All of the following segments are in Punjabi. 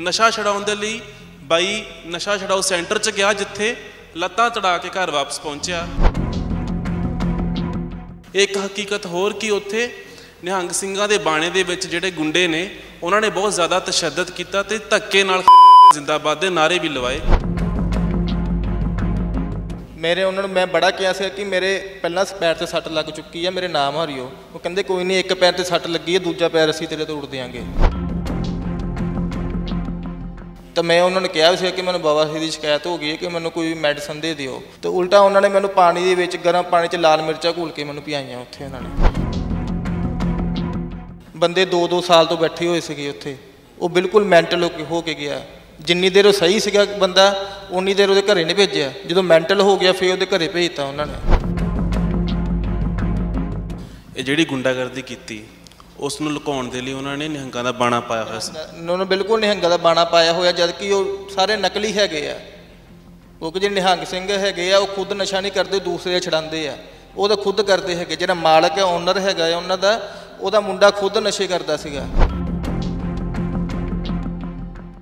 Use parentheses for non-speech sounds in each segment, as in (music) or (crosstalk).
ਨਸ਼ਾ ਛਡਾਉਣ ਦੇ ਲਈ ਬਾਈ ਨਸ਼ਾ ਛਡਾਉ ਸੈਂਟਰ 'ਚ ਗਿਆ ਜਿੱਥੇ ਲੱਤਾਂ ਚੜਾ ਕੇ ਘਰ ਵਾਪਸ ਪਹੁੰਚਿਆ ਇੱਕ ਹਕੀਕਤ ਹੋਰ ਕੀ ਉੱਥੇ ਨਿਹੰਗ ਸਿੰਘਾਂ ਦੇ ਬਾਣੇ ਦੇ ਵਿੱਚ ਜਿਹੜੇ ਗੁੰਡੇ ਨੇ ਉਹਨਾਂ ਨੇ ਬਹੁਤ ਜ਼ਿਆਦਾ ਤਸ਼ੱਦਦ ਕੀਤਾ ਤੇ ਧੱਕੇ ਨਾਲ (laughs) ਜ਼ਿੰਦਾਬਾਦ ਦੇ ਨਾਰੇ ਵੀ ਲਵਾਏ ਮੇਰੇ ਉਹਨਾਂ ਨੂੰ ਮੈਂ ਬੜਾ ਕਿਹਾ ਸੀ ਕਿ ਮੇਰੇ ਪਹਿਲਾਂ ਪੈਰ ਤੇ ਸੱਟ ਲੱਗ ਚੁੱਕੀ ਹੈ ਮੇਰੇ ਨਾਮ ਹਰਿਓ ਉਹ ਕਹਿੰਦੇ ਕੋਈ ਨਹੀਂ ਇੱਕ ਪੈਰ ਤੇ ਸੱਟ ਲੱਗੀ ਹੈ ਦੂਜਾ ਪੈਰ ਅਸੀਂ ਤੇਰੇ ਤੋਂ ਉੜ ਦੇਾਂਗੇ ਤਾਂ ਮੈਂ ਉਹਨਾਂ ਨੂੰ ਕਿਹਾ ਸੀ ਕਿ ਮੈਨੂੰ ਬਾਬਾ ਬਵਾਸੀਰ ਦੀ ਸ਼ਿਕਾਇਤ ਹੋ ਗਈ ਹੈ ਕਿ ਮੈਨੂੰ ਕੋਈ ਮੈਡੀਸਨ ਦੇ ਦਿਓ ਤੇ ਉਲਟਾ ਉਹਨਾਂ ਨੇ ਮੈਨੂੰ ਪਾਣੀ ਦੇ ਵਿੱਚ ਗਰਮ ਪਾਣੀ 'ਚ ਲਾਲ ਮਿਰਚਾਂ ਘੋਲ ਕੇ ਮੈਨੂੰ ਪਿਆਈਆਂ ਉੱਥੇ ਉਹਨਾਂ ਨੇ ਬੰਦੇ 2-2 ਸਾਲ ਤੋਂ ਬੈਠੇ ਹੋਏ ਸੀਗੇ ਉੱਥੇ ਉਹ ਬਿਲਕੁਲ ਮੈਂਟਲ ਹੋ ਕੇ ਗਿਆ ਜਿੰਨੀ ਦੇਰ ਉਹ ਸਹੀ ਸੀਗਾ ਬੰਦਾ ਉਨੀ ਦੇਰ ਉਹਦੇ ਘਰੇ ਨਹੀਂ ਭੇਜਿਆ ਜਦੋਂ ਮੈਂਟਲ ਹੋ ਗਿਆ ਫੇਰ ਉਹਦੇ ਘਰੇ ਭੇਜਤਾ ਉਹਨਾਂ ਨੇ ਇਹ ਜਿਹੜੀ ਗੁੰਡਾਗਰਦੀ ਕੀਤੀ ਉਸ ਨੂੰ ਲੁਕਾਉਣ ਦੇ ਲਈ ਉਹਨਾਂ ਨੇ ਨਿਹੰਗਾਂ ਦਾ ਬਾਣਾ ਪਾਇਆ ਹੋਇਆ ਸੀ ਉਹਨਾਂ ਨੇ ਬਿਲਕੁਲ ਨਿਹੰਗਾਂ ਦਾ ਬਾਣਾ ਪਾਇਆ ਹੋਇਆ ਜਦ ਕਿ ਉਹ ਸਾਰੇ ਨਕਲੀ ਹੈਗੇ ਆ ਉਹ ਕਿ ਜਿਹੜੇ ਨਿਹੰਗ ਸਿੰਘ ਹੈਗੇ ਆ ਉਹ ਖੁਦ ਨਸ਼ਾ ਨਹੀਂ ਕਰਦੇ ਦੂਸਰੇ ਛਡਾਉਂਦੇ ਆ ਉਹ ਤਾਂ ਖੁਦ ਕਰਦੇ ਹੈਗੇ ਜਿਹੜਾ ਮਾਲਕ ਹੈ ਓਨਰ ਹੈਗਾ ਹੈ ਉਹਨਾਂ ਦਾ ਉਹਦਾ ਮੁੰਡਾ ਖੁਦ ਨਸ਼ੇ ਕਰਦਾ ਸੀਗਾ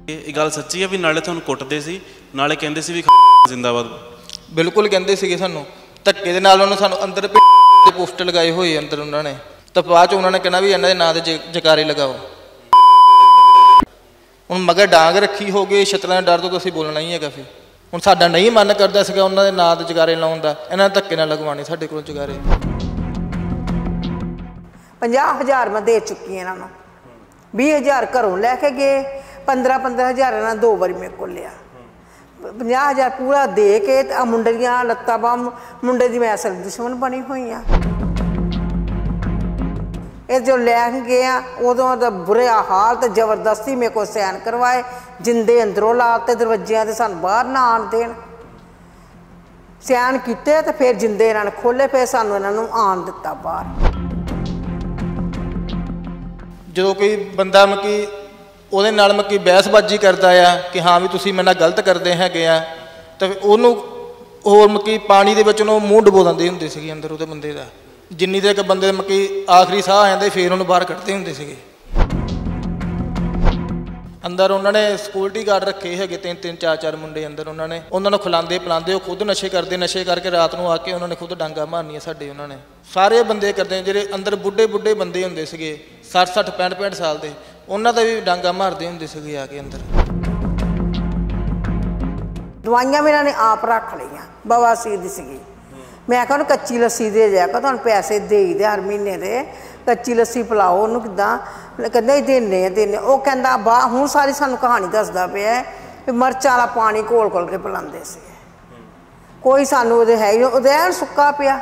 ਇਹ ਗੱਲ ਸੱਚੀ ਹੈ ਵੀ ਨਾਲੇ ਤੁਹਾਨੂੰ ਕੁੱਟਦੇ ਸੀ ਨਾਲੇ ਕਹਿੰਦੇ ਸੀ ਵੀ ਜ਼ਿੰਦਾਬਾਦ ਬਿਲਕੁਲ ਕਹਿੰਦੇ ਸੀਗੇ ਸਾਨੂੰ ਧੱਕੇ ਦੇ ਨਾਲ ਉਹਨਾਂ ਸਾਨੂੰ ਅੰਦਰ ਤੇ ਪੋਸਟਰ ਲਗਾਏ ਹੋਏ ਅੰਦਰ ਉਹਨਾਂ ਨੇ ਤਾਂ ਬਾਅਦ ਚ ਉਹਨਾਂ ਨੇ ਕਹਿਣਾ ਵੀ ਇਹਨਾਂ ਦੇ ਨਾਂ ਦੇ ਜਕਾਰੇ ਲਗਾਓ ਹੁਣ ਮਗਰ ਡਾਂਗ ਰੱਖੀ ਹੋ ਗਈ ਛਤਲਾਂ ਦੇ ਡਰ ਤੋਂ ਤੁਸੀਂ ਬੋਲਣਾ ਹੀ ਹੈਗਾ ਫੇ ਹੁਣ ਸਾਡਾ ਨਹੀਂ ਮਨ ਕਰਦਾ ਸੀਗਾ ਉਹਨਾਂ ਦੇ ਨਾਂ ਦੇ ਜਗਾਰੇ ਲਾਉਣ ਦਾ ਇਹਨਾਂ ਧੱਕੇ ਨਾਲ ਲਗਵਾਣੇ ਸਾਡੇ ਕੋਲ ਜਗਾਰੇ 50000 ਮੈਂ ਦੇ ਚੁੱਕੀ ਇਹਨਾਂ ਨੂੰ 20000 ਘਰੋਂ ਲੈ ਕੇ ਗਏ 15 15000 ਇਹਨਾਂ ਦੋ ਵਾਰੀ ਮੇਰੇ ਕੋਲ ਲਿਆ 50000 ਪੂਰਾ ਦੇ ਕੇ ਆ ਮੁੰਡੀਆਂ ਲੱਤਾਂ ਬਾਹ ਮੁੰਡੇ ਦੀ ਮੈਂ ਅਸਲ ਦੁਸ਼ਮਣ ਬਣੀ ਹੋਈ ਆ ਇਹ ਜੋ लैन ਗਏ ਆ ਉਦੋਂ ਦਾ ਬੁਰੇ ਹਾਲਤ ਜ਼ਬਰਦਸਤੀ ਮੇ ਕੋ ਸੈਨ ਕਰਵਾਏ ਜਿੰਦੇ ਅੰਦਰੋਂ ਲਾਤੇ ਦਰਵਾਜ਼ਿਆਂ ਤੇ ਸਾਨੂੰ ਬਾਹਰ ਨਾ ਆਣ ਦੇਣ ਸੈਨ ਕੀਤੇ ਤੇ ਫਿਰ ਜਿੰਦੇ ਇਹਨਾਂ ਨੇ ਖੋਲੇ ਫੇ ਸਾਨੂੰ ਇਹਨਾਂ ਨੂੰ ਆਣ ਦਿੱਤਾ ਬਾਹਰ ਜਦੋਂ ਕੋਈ ਬੰਦਾ ਮਕੀ ਉਹਦੇ ਨਾਲ ਮਕੀ ਕਿ ਬਹਿਸਬਾਜੀ ਕਰਦਾ ਆ ਕਿ ਹਾਂ ਵੀ ਤੁਸੀਂ ਮੇਰੇ ਨਾਲ ਗਲਤ ਕਰਦੇ ਹੈਗੇ ਆ ਤਾਂ ਫਿਰ ਉਹਨੂੰ ਹੋਰ ਮਕੀ ਪਾਣੀ ਦੇ ਵਿੱਚ ਉਹਨੂੰ ਮੂੰਹ ਡਬੋ ਦਿੰਦੇ ਹੁੰਦੇ ਸੀਗੇ ਅੰਦਰ ਉਹਦੇ ਬੰਦੇ ਦਾ ਜਿੰਨੀ ਦੇਰ ਇੱਕ ਬੰਦੇ ਦੇ ਮੱਕੀ ਆਖਰੀ ਸਾਹ ਆ ਜਾਂਦੇ ਫੇਰ ਉਹਨੂੰ ਬਾਹਰ ਕੱਢਦੇ ਹੁੰਦੇ ਸੀਗੇ ਅੰਦਰ ਉਹਨਾਂ ਨੇ ਸਕਿਉਰਟੀ ਗਾਰਡ ਰੱਖੇ ਹੈਗੇ ਤਿੰਨ ਤਿੰਨ ਚਾਰ ਚਾਰ ਮੁੰਡੇ ਅੰਦਰ ਉਹਨਾਂ ਨੇ ਉਹਨਾਂ ਨੂੰ ਖੁਲਾਉਂਦੇ ਪਲਾਉਂਦੇ ਉਹ ਖੁਦ ਨਸ਼ੇ ਕਰਦੇ ਨਸ਼ੇ ਕਰਕੇ ਰਾਤ ਨੂੰ ਆ ਕੇ ਉਹਨਾਂ ਨੇ ਖੁਦ ਡਾਂਗਾ ਮਾਰਨੀਆਂ ਸਾਡੇ ਉਹਨਾਂ ਨੇ ਸਾਰੇ ਬੰਦੇ ਕਰਦੇ ਜਿਹੜੇ ਅੰਦਰ ਬੁੱਢੇ ਬੁੱਢੇ ਬੰਦੇ ਹੁੰਦੇ ਸੀਗੇ 60 60 65 65 ਸਾਲ ਦੇ ਉਹਨਾਂ ਦਾ ਵੀ ਡਾਂਗਾ ਮਾਰਦੇ ਹੁੰਦੇ ਸੀਗੇ ਆ ਕੇ ਅੰਦਰ ਦਵਾਈਆਂ ਵੀ ਇਹਨਾਂ ਨੇ ਆਪ ਰੱਖ ਲਈਆਂ ਬਵਾਸੀਰ ਦੀ ਸੀਗੀ ਮੈਂ ਕਹਾਂ ਉਹਨੂੰ ਕੱਚੀ ਲੱਸੀ ਦੇ ਜਾ ਕੋ ਤੁਹਾਨੂੰ ਪੈਸੇ ਦੇਈਦੇ ਹਰ ਮਹੀਨੇ ਦੇ ਕੱਚੀ ਲੱਸੀ ਪਲਾਓ ਉਹਨੂੰ ਕਿਦਾਂ ਕਹਿੰਦਾ ਦੇਨੇ ਆ ਦੇਨੇ ਉਹ ਕਹਿੰਦਾ ਬਾ ਹੁਣ ਸਾਰੀ ਸਾਨੂੰ ਕਹਾਣੀ ਦੱਸਦਾ ਪਿਆ ਕਿ ਮਰਚਾ ਵਾਲਾ ਪਾਣੀ ਕੋਲ ਕੋਲ ਕੇ ਪਲਾਉਂਦੇ ਸੀ ਕੋਈ ਸਾਨੂੰ ਉਹਦੇ ਹੈ ਉਹਦੇ ਸੁੱਕਾ ਪਿਆ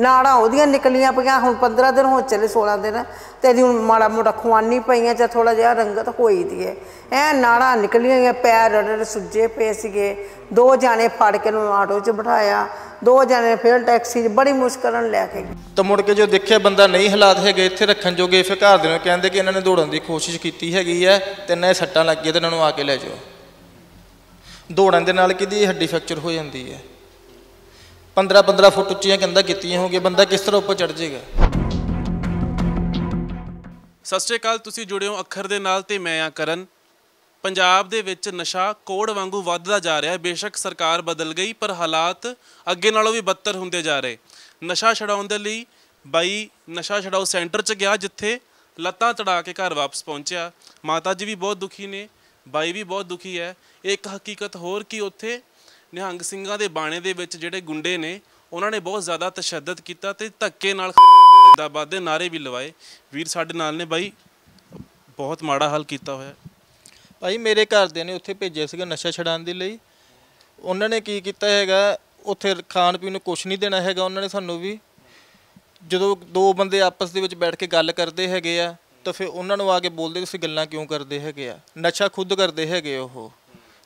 ਨਾੜਾਂ ਉਹਦੀਆਂ ਨਿਕਲੀਆਂ ਪਈਆਂ ਹੁਣ 15 ਦਿਨ ਹੋ ਚਲੇ 16 ਦਿਨ ਤੇ ਇਹਦੀ ਹੁਣ ਮਾੜਾ ਮੋਟਾ ਖਵਾਨੀ ਪਈਆਂ ਜਾਂ ਥੋੜਾ ਜਿਹਾ ਰੰਗਤ ਹੋਈ ਦੀ ਹੈ ਐ ਨਾੜਾਂ ਨਿਕਲੀਆਂ ਗਿਆ ਪੈਰ ਰੜ ਸੁੱਜੇ ਪਏ ਸੀਗੇ ਦੋ ਜਾਣੇ ਫੜ ਕੇ ਨੂੰ ਆਟੋ 'ਚ ਬਿਠਾਇਆ ਦੋ ਜਾਣੇ ਫਿਰ ਟੈਕਸੀ 'ਚ ਬੜੀ ਮੁਸ਼ਕਲ ਨਾਲ ਲੈ ਕੇ ਤੋ ਮੁੜ ਕੇ ਜੋ ਦੇਖਿਆ ਬੰਦਾ ਨਹੀਂ ਹਾਲਾਤ ਹੈਗੇ ਇੱਥੇ ਰੱਖਣ ਜੋਗੇ ਫਿਰ ਘਰ ਦੇ ਨੂੰ ਕਹਿੰਦੇ ਕਿ ਇਹਨਾਂ ਨੇ ਦੌੜਨ ਦੀ ਕੋਸ਼ਿਸ਼ ਕੀਤੀ ਹੈਗੀ ਹੈ ਤੇ ਇਹਨਾਂ ਸੱਟਾਂ ਲੱਗੀਆਂ ਤੇ ਇਹਨਾਂ ਨੂੰ ਆ ਕੇ ਲੈ ਜਾਓ ਦੌੜਨ ਦੇ ਨਾਲ ਕਿਦੀ ਹੱਡੀ ਫ੍ਰੈਕਚਰ ਹੋ ਜਾਂਦੀ ਹੈ 15 15 ਫੁੱਟ ਉੱਚੀਆਂ ਕੰਧਾਂ ਕੀਤੀਆਂ ਹੋਣਗੀਆਂ ਬੰਦਾ ਕਿਸ ਤਰ੍ਹਾਂ ਉੱਪਰ ਚੜ ਜਾਏਗਾ ਸਸਤੇ ਕਾਲ ਤੁਸੀਂ ਜੁੜਿਓ ਅੱਖਰ ਦੇ ਨਾਲ ਤੇ ਮੈਂ ਆ ਕਰਨ ਪੰਜਾਬ ਦੇ ਵਿੱਚ ਨਸ਼ਾ ਕੋੜ ਵਾਂਗੂ ਵੱਧਦਾ ਜਾ ਰਿਹਾ ਹੈ ਬੇਸ਼ੱਕ ਸਰਕਾਰ ਬਦਲ ਗਈ ਪਰ ਹਾਲਾਤ ਅੱਗੇ ਨਾਲੋਂ ਵੀ ਬੱਤਰ ਹੁੰਦੇ ਜਾ ਰਹੇ ਨਸ਼ਾ ਛਡਾਉਣ ਦੇ ਲਈ ਬਾਈ ਨਸ਼ਾ ਛਡਾਓ ਸੈਂਟਰ 'ਚ ਗਿਆ ਜਿੱਥੇ ਲੱਤਾਂ ਤੜਾ ਕੇ ਘਰ ਵਾਪਸ ਪਹੁੰਚਿਆ ਮਾਤਾ ਜੀ ਵੀ ਬਹੁਤ ਦੁਖੀ ਨੇ ਬਾਈ ਵੀ ਬਹੁਤ ਦੁਖੀ ਹੈ ਇੱਕ ਹਕੀਕਤ ਹੋਰ ਕਿ ਉੱਥੇ ਨਿਹੰਗ ਸਿੰਘਾਂ ਦੇ ਬਾਣੇ ਦੇ ਵਿੱਚ ਜਿਹੜੇ ਗੁੰਡੇ ਨੇ ਉਹਨਾਂ ਨੇ ਬਹੁਤ ਜ਼ਿਆਦਾ ਤਸ਼ੱਦਦ ਕੀਤਾ ਤੇ ਧੱਕੇ ਨਾਲ ਜਿੰਦਾਬਾਦ ਦੇ ਨਾਰੇ ਵੀ ਲਵਾਏ ਵੀਰ ਸਾਡੇ ਨਾਲ ਨੇ ਬਾਈ ਬਹੁਤ ਮਾੜਾ ਹਾਲ ਕੀਤਾ ਹੋਇਆ ਭਾਈ ਮੇਰੇ ਘਰ ਦੇ ਨੇ ਉੱਥੇ ਭੇਜੇ ਸੀਗੇ ਨਸ਼ਾ ਛਡਾਉਣ ਦੇ ਲਈ ਉਹਨਾਂ ਨੇ ਕੀ ਕੀਤਾ ਹੈਗਾ ਉੱਥੇ ਖਾਣ ਪੀਣ ਨੂੰ ਕੁਝ ਨਹੀਂ ਦੇਣਾ ਹੈਗਾ ਉਹਨਾਂ ਨੇ ਸਾਨੂੰ ਵੀ ਜਦੋਂ ਦੋ ਬੰਦੇ ਆਪਸ ਦੇ ਵਿੱਚ ਬੈਠ ਕੇ ਗੱਲ ਕਰਦੇ ਹੈਗੇ ਆ ਤਾਂ ਫਿਰ ਉਹਨਾਂ ਨੂੰ ਆ ਕੇ ਬੋਲਦੇ ਤੁਸੀਂ ਗੱਲਾਂ ਕਿਉਂ ਕਰਦੇ ਹੈਗੇ ਆ ਨਸ਼ਾ ਖੁਦ ਕਰਦੇ ਹੈਗੇ ਉਹ